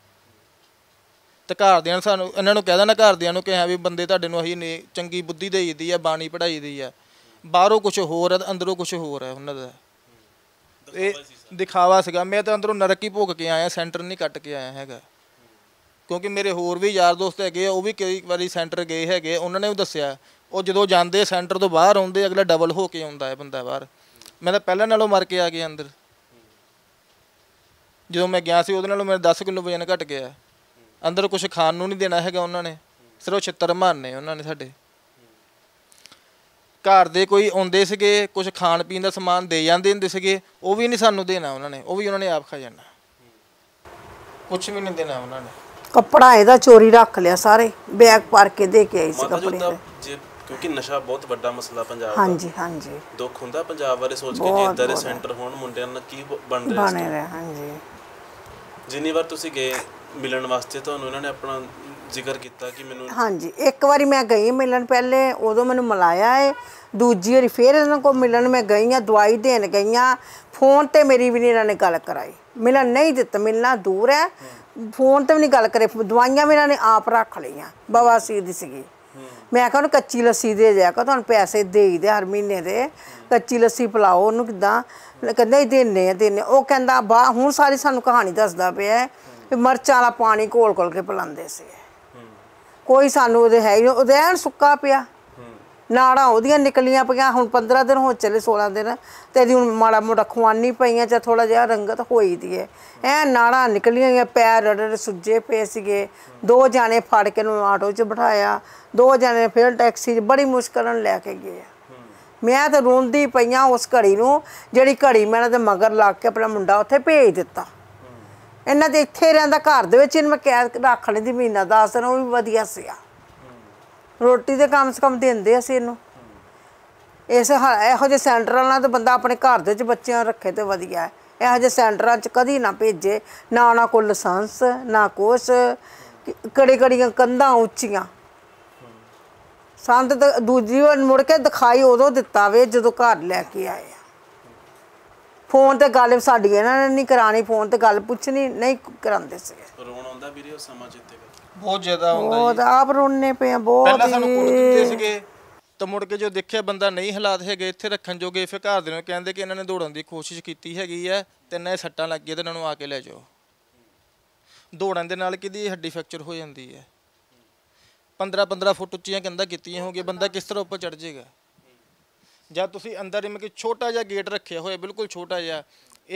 ਤੇ ਘਰ ਘਰਦਿਆਂ ਸਾਨੂੰ ਇਹਨਾਂ ਨੂੰ ਕਹਿ ਦੇਣਾ ਦੇਆਂ ਨੂੰ ਕਿ ਹਾਂ ਵੀ ਬੰਦੇ ਤੁਹਾਡੇ ਨੂੰ ਅਸੀਂ ਚੰਗੀ ਬੁੱਧੀ ਦੀ ਆ ਬਾਣੀ ਪੜਾਈ ਦੀ ਆ ਬਾਹਰੋਂ ਕੁਝ ਹੋਰ ਹੈ ਅੰਦਰੋਂ ਕੁਝ ਹੋਰ ਹੈ ਉਹਨਾਂ ਦਾ ਇਹ ਦਿਖਾਵਾ ਸੀਗਾ ਮੈਂ ਤਾਂ ਅੰਦਰੋਂ ਨਰਕ ਹੀ ਭੋਗ ਕੇ ਆਇਆ ਸੈਂਟਰ ਨਹੀਂ ਕੱਟ ਕੇ ਆਇਆ ਹੈਗਾ ਕਿਉਂਕਿ ਮੇਰੇ ਹੋਰ ਵੀ ਯਾਰ ਦੋਸਤ ਹੈਗੇ ਆ ਉਹ ਵੀ ਕਈ ਵਾਰੀ ਸੈਂਟਰ ਗਏ ਹੈਗੇ ਉਹਨਾਂ ਨੇ ਵੀ ਦੱਸਿਆ ਉਹ ਜਦੋਂ ਜਾਂਦੇ ਸੈਂਟਰ ਤੋਂ ਬਾਹਰ ਆਉਂਦੇ ਅਗਲਾ ਡਬਲ ਹੋ ਕੇ ਆਉਂਦਾ ਹੈ ਬੰਦਾ ਬਾਹਰ ਮੈਂ ਤਾਂ ਪਹਿਲਾਂ ਨਾਲੋਂ ਮਰ ਕੇ ਆ ਗਿਆ ਅੰਦਰ ਜਦੋਂ ਮੈਂ ਗਿਆ ਸੀ ਉਹਦੇ ਨਾਲੋਂ ਮੇਰੇ 10 ਕਿਲੋ ਵਜਨ ਘਟ ਗਿਆ ਅੰਦਰ ਕੁਝ ਖਾਣ ਨੂੰ ਨਹੀਂ ਦੇਣਾ ਹੈਗਾ ਉਹਨਾਂ ਨੇ ਸਿਰਫ ਛਿੱਤਰ ਮਾਰਨੇ ਉਹਨਾਂ ਨੇ ਸਾਡੇ ਘਰ ਦੇ ਕੋਈ ਆਉਂਦੇ ਸੀਗੇ ਕੁਝ ਖਾਣ ਪੀਣ ਦਾ ਸਮਾਨ ਦੇ ਜਾਂਦੇ ਹੁੰਦੇ ਸੀਗੇ ਉਹ ਵੀ ਨਹੀਂ ਸਾਨੂੰ ਦੇਣਾ ਉਹਨਾਂ ਨੇ ਉਹ ਵੀ ਉਹਨਾਂ ਨੇ ਆਪ ਖਾ ਜਾਣਾ ਕੁਝ ਵੀ ਨਹੀਂ ਦੇਣਾ ਉਹਨਾਂ ਨੇ ਕੱਪੜਾ ਇਹਦਾ ਚੋਰੀ ਰੱਖ ਲਿਆ ਸਾਰੇ ਬੈਗ ਪਾਰ ਕੇ ਦੇ ਕੇ ਆਈ ਸੀ ਕੱਪੜੇ ਦੇ ਕਿਉਂਕਿ ਨਸ਼ਾ ਬਹੁਤ ਵੱਡਾ ਮਸਲਾ ਪੰਜਾਬ ਦਾ ਹਾਂਜੀ ਹਾਂਜੀ ਦੁੱਖ ਹੁੰਦਾ ਪੰਜਾਬ ਬਾਰੇ ਸੋਚ ਕੇ ਕਿ ਇਦਾਂ ਦੇ ਸੈਂਟਰ ਹੋਣ ਮੁੰਡਿਆਂ ਨਾਲ ਕੀ ਬਣ ਰਿਹਾ ਬਣ ਰਿਹਾ ਹਾਂਜੀ ਜਿੰਨੀ ਵਾਰ ਤੁਸੀਂ ਗਏ ਮਿਲਣ ਵਾਸਤੇ ਤੁਹਾਨੂੰ ਉਹਨਾਂ ਨੇ ਆਪਣਾ ਜ਼ਿਕਰ ਕੀਤਾ ਕਿ ਮੈਨੂੰ ਹਾਂਜੀ ਇੱਕ ਵਾਰੀ ਮੈਂ ਗਈ ਮਿਲਣ ਪਹਿਲੇ ਉਦੋਂ ਮੈਨੂੰ ਮਲਾਇਆ ਏ ਦੂਜੀ ਵਾਰੀ ਫੇਰ ਇਹਨਾਂ ਕੋਲ ਮਿਲਣ ਮੈਂ ਗਈ ਆ ਦਵਾਈ ਦੇਣ ਗਈ ਆ ਫੋਨ ਤੇ ਮੇਰੀ ਵੀ ਨਹੀਂ ਇਹਨਾਂ ਨੇ ਗੱਲ ਕਰਾਈ ਮਿਲਣ ਨਹੀਂ ਦਿੱਤਾ ਮਿਲਣਾ ਦੂਰ ਹੈ ਫੋਨ ਤੇ ਵੀ ਨਹੀਂ ਗੱਲ ਕਰੇ ਦਵਾਈਆਂ ਵੀ ਇਹਨਾਂ ਨੇ ਆਪ ਰੱਖ ਲਈਆਂ ਬਵਾਸੀਰ ਦੀ ਸੀਗੀ ਮੈਂ ਕਿਹਾ ਉਹਨੂੰ ਕੱਚੀ ਲੱਸੀ ਦੇ ਦਿਆ ਕਹ ਤੁਹਾਨੂੰ ਪੈਸੇ ਦੇਈ ਦੇ ਹਰ ਮਹੀਨੇ ਦੇ ਕੱਚੀ ਲੱਸੀ ਪਿਲਾਓ ਉਹਨੂੰ ਕਿਦਾਂ ਕਹਿੰਦਾ ਹੀ ਦੇਨੇ ਆ ਦੇਨੇ ਉਹ ਕਹਿੰਦਾ ਬਾ ਹੁਣ ਸਾਰੀ ਸਾਨੂੰ ਕਹਾਣੀ ਦੱਸਦਾ ਪਿਆ ਵੀ ਮਰਚਾਂ ਵਾਲਾ ਪਾਣੀ ਕੋਲ ਕੋਲ ਕੇ ਪਿਲਾਉਂਦੇ ਸੀ ਕੋਈ ਸਾਨੂੰ ਉਹਦੇ ਹੈ ਹੀ ਉਹਦੇ ਐਨ ਸੁੱਕਾ ਪਿਆ ਨਾੜਾਂ ਉਹਦੀਆਂ ਨਿਕਲੀਆਂ ਪਈਆਂ ਹੁਣ 15 ਦਿਨ ਹੋ ਚਲੇ 16 ਦਿਨ ਤੇ ਇਹਦੀ ਹੁਣ ਮਾੜਾ ਮੋਟਾ ਖਵਾਨੀ ਪਈਆਂ ਜਾਂ ਥੋੜਾ ਜਿਹਾ ਰੰਗਤ ਹੋਈ ਦੀ ਹੈ ਐ ਨਾੜਾਂ ਨਿਕਲੀਆਂ ਗਿਆ ਪੈਰ ਰੜੜ ਸੁੱਜੇ ਪਏ ਸੀਗੇ ਦੋ ਜਾਣੇ ਫੜ ਕੇ ਨੂੰ ਆਟੋ 'ਚ ਬਿਠਾਇਆ ਦੋ ਜਾਣੇ ਫਿਰ ਟੈਕਸੀ 'ਚ ਬੜੀ ਮੁਸ਼ਕਲ ਨਾਲ ਲੈ ਕੇ ਗਏ ਮੈਂ ਤਾਂ ਰੋਂਦੀ ਪਈਆਂ ਉਸ ਘੜੀ ਨੂੰ ਜਿਹੜੀ ਘੜੀ ਮੈਂ ਤੇ ਮਗਰ ਲਾ ਕੇ ਆਪਣਾ ਮੁੰਡਾ ਉੱਥੇ ਭੇਜ ਦਿੱਤਾ ਇਹਨਾਂ ਦੇ ਇੱਥੇ ਰਹਿੰਦਾ ਘਰ ਦੇ ਵਿੱਚ ਇਹਨਾਂ ਮੈਂ ਕੈਦ ਰੱਖਣ ਦੀ ਮਹੀਨਾ 10 ਦਿਨ ਉਹ ਵੀ ਵਧੀਆ ਸੀਗਾ ਰੋਟੀ ਦੇ ਕੰਮ ਸਕਮ ਦਿੰਦੇ ਅਸੀਂ ਇਹਨੂੰ ਇਸ ਇਹੋ ਜਿਹੇ ਸੈਂਟਰਾਂ ਨਾਲ ਤਾਂ ਬੰਦਾ ਆਪਣੇ ਘਰ ਦੇ ਵਿੱਚ ਬੱਚਿਆਂ ਰੱਖੇ ਤੇ ਵਧੀਆ ਹੈ ਇਹੋ ਜਿਹੇ ਸੈਂਟਰਾਂ 'ਚ ਕਦੀ ਨਾ ਭੇਜੇ ਨਾ ਉਹਨਾਂ ਕੋਲ ਲਾਇਸੈਂਸ ਨਾ ਕੋਸ ਕੜੇ ਕੜੀਆਂ ਕੰਧਾਂ ਉੱਚੀਆਂ ਸੰਤ ਦੂਜੀ ਵਾਰ ਮੁੜ ਕੇ ਦਿਖਾਈ ਉਦੋਂ ਦਿੱਤਾ ਵੇ ਜਦੋਂ ਘਰ ਲੈ ਕੇ ਆਏ ਫੋਨ ਤੇ ਗੱਲ ਸਾਡੀ ਇਹਨਾਂ ਨੇ ਨਹੀਂ ਕਰਾਣੀ ਫੋਨ ਤੇ ਗੱਲ ਪੁੱਛਣੀ ਨਹੀਂ ਕਰਾਉਂਦੇ ਸੀ ਰੋਣ ਆਉਂਦਾ ਵੀਰੇ ਉਹ ਸਮਾਂ ਜਿੱਤੇ ਬਹੁਤ ਜ਼ਿਆਦਾ ਹੁੰਦਾ ਬਹੁਤ ਆਪ ਰੋਣੇ ਪਏ ਆ ਬਹੁਤ ਪਹਿਲਾਂ ਸਾਨੂੰ ਕੁੱਟ ਦਿੱਤੇ ਸੀਗੇ ਤਾਂ ਮੁੜ ਕੇ ਜੋ ਦੇਖਿਆ ਬੰਦਾ ਨਹੀਂ ਹਾਲਾਤ ਹੈਗੇ ਇੱਥੇ ਰੱਖਣ ਜੋਗੇ ਫਿਰ ਘਰ ਦੇ ਨੂੰ ਕਹਿੰਦੇ ਕਿ ਇਹਨਾਂ ਨੇ ਦੌੜਨ ਦੀ ਕੋਸ਼ਿਸ਼ ਕੀਤੀ ਹੈਗੀ ਹੈ ਤੇ ਦੇ ਸੱਟਾਂ ਲੱਗ ਗਈਆਂ ਤੇ ਇਹਨਾਂ ਨੂੰ ਆ ਕੇ ਲੈ ਜਾਓ ਦੌੜਨ ਦੇ ਨਾਲ ਕਿਹਦੀ ਹੱਡੀ ਫ੍ਰੈਕਚਰ ਹੋ ਜਾਂਦੀ ਹੈ 15 15 ਫੁੱਟ ਉੱਚੀਆਂ ਕੰਧਾਂ ਕੀਤੀਆਂ ਹੋਗੇ ਬੰਦਾ ਕਿਸ ਤਰ੍ਹਾਂ ਉੱਪਰ ਚੜ ਜਾਏਗਾ ਜਾਂ ਤੁਸੀਂ ਅੰਦਰ ਜਿਵੇਂ ਕਿ ਛੋਟਾ ਜਿਹਾ ਗੇਟ ਰੱਖਿਆ ਹੋਇਆ ਬਿਲਕੁਲ ਛੋਟਾ ਜਿਹਾ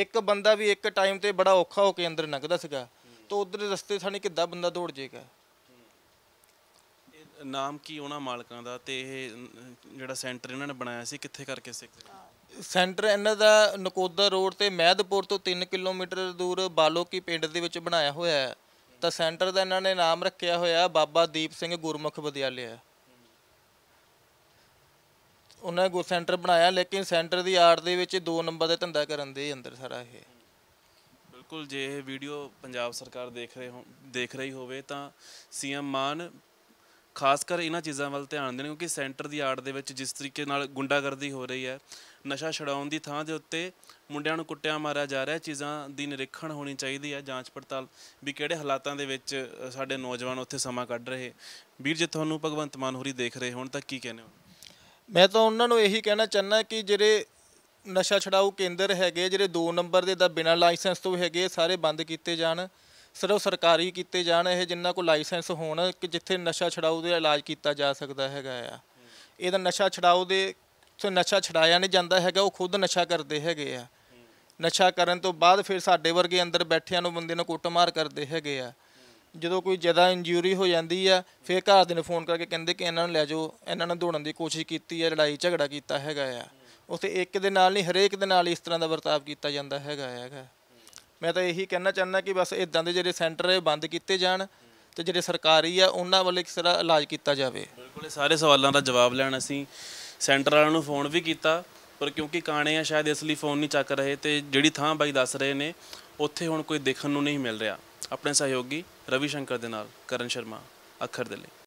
ਇੱਕ ਬੰਦਾ ਵੀ ਇੱਕ ਟਾਈਮ ਤੇ ਬੜਾ ਔਖਾ ਹੋ ਕੇ ਅੰਦਰ ਲੰਘਦਾ ਸੀਗਾ ਤੋਂ ਉਧਰ ਰਸਤੇ ਸਾਨੀ ਕਿੱਦਾਂ ਬੰਦਾ ਦੌੜ ਜਾਏਗਾ ਇਹ ਨਾਮ ਕੀ ਉਹਨਾਂ ਮਾਲਕਾਂ ਦਾ ਤੇ ਇਹ ਜਿਹੜਾ ਸੈਂਟਰ ਇਹਨਾਂ ਨੇ ਬਣਾਇਆ ਸੀ ਕਿੱਥੇ ਕਰਕੇ ਸਿੱਖ ਸੈਂਟਰ ਇਹਨਾਂ ਦਾ ਨਕੋਦਰ ਰੋਡ ਤੇ ਮਹਿਦਪੁਰ ਤੋਂ 3 ਕਿਲੋਮੀਟਰ ਦੂਰ ਬਾਲੋਕੀ ਪਿੰਡ ਦੇ ਵਿੱਚ ਬਣਾਇਆ ਹੋਇਆ ਹੈ ਤਾਂ ਸੈਂਟਰ ਦਾ ਇਹਨਾਂ ਨੇ ਨਾਮ ਰੱਖਿਆ ਹੋਇਆ ਬਾਬਾ ਦੀਪ ਸਿੰਘ ਗੁਰਮੁਖ ਵਿਦਿਆਲਿਆ ਉਹਨਾਂ ਨੇ ਗੁਰ ਸੈਂਟਰ ਬਣਾਇਆ ਲੇਕਿਨ ਸੈਂਟਰ ਦੀ ਆੜ ਦੇ ਵਿੱਚ 2 ਨੰਬਰ ਦੇ ਧੰਦਾ ਕਰਨ ਦੇ ਅੰਦਰ ਸਾਰਾ ਇਹ ਬਿਲਕੁਲ ਜੇ ਇਹ ਵੀਡੀਓ ਪੰਜਾਬ ਸਰਕਾਰ ਦੇਖ ਰਹੇ ਹੋ ਦੇਖ ਰਹੀ ਹੋਵੇ ਤਾਂ ਸੀਐਮ ਮਾਨ ਖਾਸ ਕਰ ਇਹਨਾਂ ਚੀਜ਼ਾਂ ਵੱਲ ਧਿਆਨ ਦੇਣ ਕਿਉਂਕਿ ਸੈਂਟਰ ਦੀ ਆੜ ਦੇ ਵਿੱਚ ਜਿਸ ਤਰੀਕੇ ਨਾਲ ਗੁੰਡਾਗਰਦੀ ਹੋ ਰਹੀ ਹੈ ਨਸ਼ਾ ਛਡਾਉਣ ਦੀ ਥਾਂ ਦੇ ਉੱਤੇ ਮੁੰਡਿਆਂ ਨੂੰ ਕੁੱਟਿਆ ਮਾਰਿਆ ਜਾ ਰਿਹਾ ਚੀਜ਼ਾਂ ਦੀ ਨਿਰੀਖਣ ਹੋਣੀ ਚਾਹੀਦੀ ਹੈ ਜਾਂਚ ਪੜਤਾਲ ਵੀ ਕਿਹੜੇ ਹਾਲਾਤਾਂ ਦੇ ਵਿੱਚ ਸਾਡੇ ਨੌਜਵਾਨ ਉੱਥੇ ਸਮਾਂ ਕੱਢ ਰਹੇ ਵੀਰ ਜੇ ਤੁਹਾਨੂੰ ਭਗਵੰਤ ਮਾਨ ਹੋਰੀ ਦੇਖ ਰਹੇ ਹੋਣ ਤਾਂ ਕੀ ਕਹਿੰਦੇ ਹੋ ਮੈਂ ਤਾਂ ਉਹਨਾਂ ਨੂੰ ਇਹੀ ਕਹਿਣਾ ਚਾਹੁੰਦਾ ਕਿ ਜਿਹੜੇ ਨਸ਼ਾ ਛਡਾਊ ਕੇਂਦਰ ਹੈਗੇ ਜਿਹੜੇ 2 ਨੰਬਰ ਦੇ ਦਾ ਬਿਨਾਂ ਲਾਇਸੈਂਸ ਤੋਂ ਹੈਗੇ ਸਾਰੇ ਬੰਦ ਕੀਤੇ ਜਾਣ ਸਿਰਫ ਸਰਕਾਰੀ ਕੀਤੇ ਜਾਣ ਇਹ ਜਿੰਨਾ ਕੋ ਲਾਇਸੈਂਸ ਹੋਣ ਕਿ ਜਿੱਥੇ ਨਸ਼ਾ ਛਡਾਊ ਦੇ ਇਲਾਜ ਕੀਤਾ ਜਾ ਸਕਦਾ ਹੈਗਾ ਆ ਇਹਦਾ ਨਸ਼ਾ ਛਡਾਊ ਦੇ ਤੋਂ ਨਸ਼ਾ ਛਡਾਇਆ ਨਹੀਂ ਜਾਂਦਾ ਹੈਗਾ ਉਹ ਖੁਦ ਨਸ਼ਾ ਕਰਦੇ ਹੈਗੇ ਆ ਨਸ਼ਾ ਕਰਨ ਤੋਂ ਬਾਅਦ ਫਿਰ ਸਾਡੇ ਵਰਗੇ ਅੰਦਰ ਬੈਠਿਆਂ ਨੂੰ ਬੰਦੇ ਨੂੰ ਕੁੱਟਮਾਰ ਕਰਦੇ ਹੈਗੇ ਆ ਜਦੋਂ ਕੋਈ ਜ਼ਿਆਦਾ ਇੰਜੂਰੀ ਹੋ ਜਾਂਦੀ ਆ ਫਿਰ ਘਰ ਦੇ ਨੂੰ ਫੋਨ ਕਰਕੇ ਕਹਿੰਦੇ ਕਿ ਇਹਨਾਂ ਨੂੰ ਲੈ ਜਾਓ ਇਹਨਾਂ ਨੂੰ ਦੌੜਨ ਦੀ ਕੋਸ਼ਿਸ਼ ਕੀਤੀ ਆ ਲੜਾਈ ਝਗੜਾ ਕੀਤਾ ਹੈਗਾ ਆ ਉੱਥੇ ਇੱਕ ਦੇ ਨਾਲ ਨਹੀਂ ਹਰੇਕ ਦੇ ਨਾਲ ਇਸ ਤਰ੍ਹਾਂ ਦਾ ਵਰਤਾਵ ਕੀਤਾ ਜਾਂਦਾ ਹੈਗਾ ਹੈਗਾ ਮੈਂ ਤਾਂ ਇਹੀ ਕਹਿਣਾ ਚਾਹੁੰਦਾ ਕਿ ਬਸ ਇਦਾਂ ਦੇ ਜਿਹੜੇ ਸੈਂਟਰ ਇਹ ਬੰਦ ਕੀਤੇ ਜਾਣ ਤੇ ਜਿਹੜੇ ਸਰਕਾਰੀ ਆ ਉਹਨਾਂ ਵੱਲ ਇੱਕ ਤਰ੍ਹਾਂ ਇਲਾਜ ਕੀਤਾ ਜਾਵੇ ਬਿਲਕੁਲ ਇਹ ਸਾਰੇ ਸਵਾਲਾਂ ਦਾ ਜਵਾਬ ਲੈਣ ਅਸੀਂ ਸੈਂਟਰ ਵਾਲਿਆਂ ਨੂੰ ਫੋਨ ਵੀ ਕੀਤਾ ਪਰ ਕਿਉਂਕਿ ਕਾਣੇ ਆ ਸ਼ਾਇਦ ਇਸ ਲਈ ਫੋਨ ਨਹੀਂ ਚੱਕ ਰਹੇ ਤੇ ਜਿਹੜੀ ਥਾਂ ਬਾਈ ਦੱਸ ਰਹੇ ਨੇ ਉੱਥੇ ਹੁਣ ਕੋਈ ਦੇਖਣ ਨੂੰ ਨਹੀਂ ਮਿਲ ਰਿਹਾ ਆਪਣੇ ਸਹਿਯੋਗੀ ਰਵੀ ਸ਼ੰਕਰ ਦੇ ਨਾਲ ਕਰਨ ਸ਼ਰਮਾ ਅੱਖਰ ਦੇ ਲਈ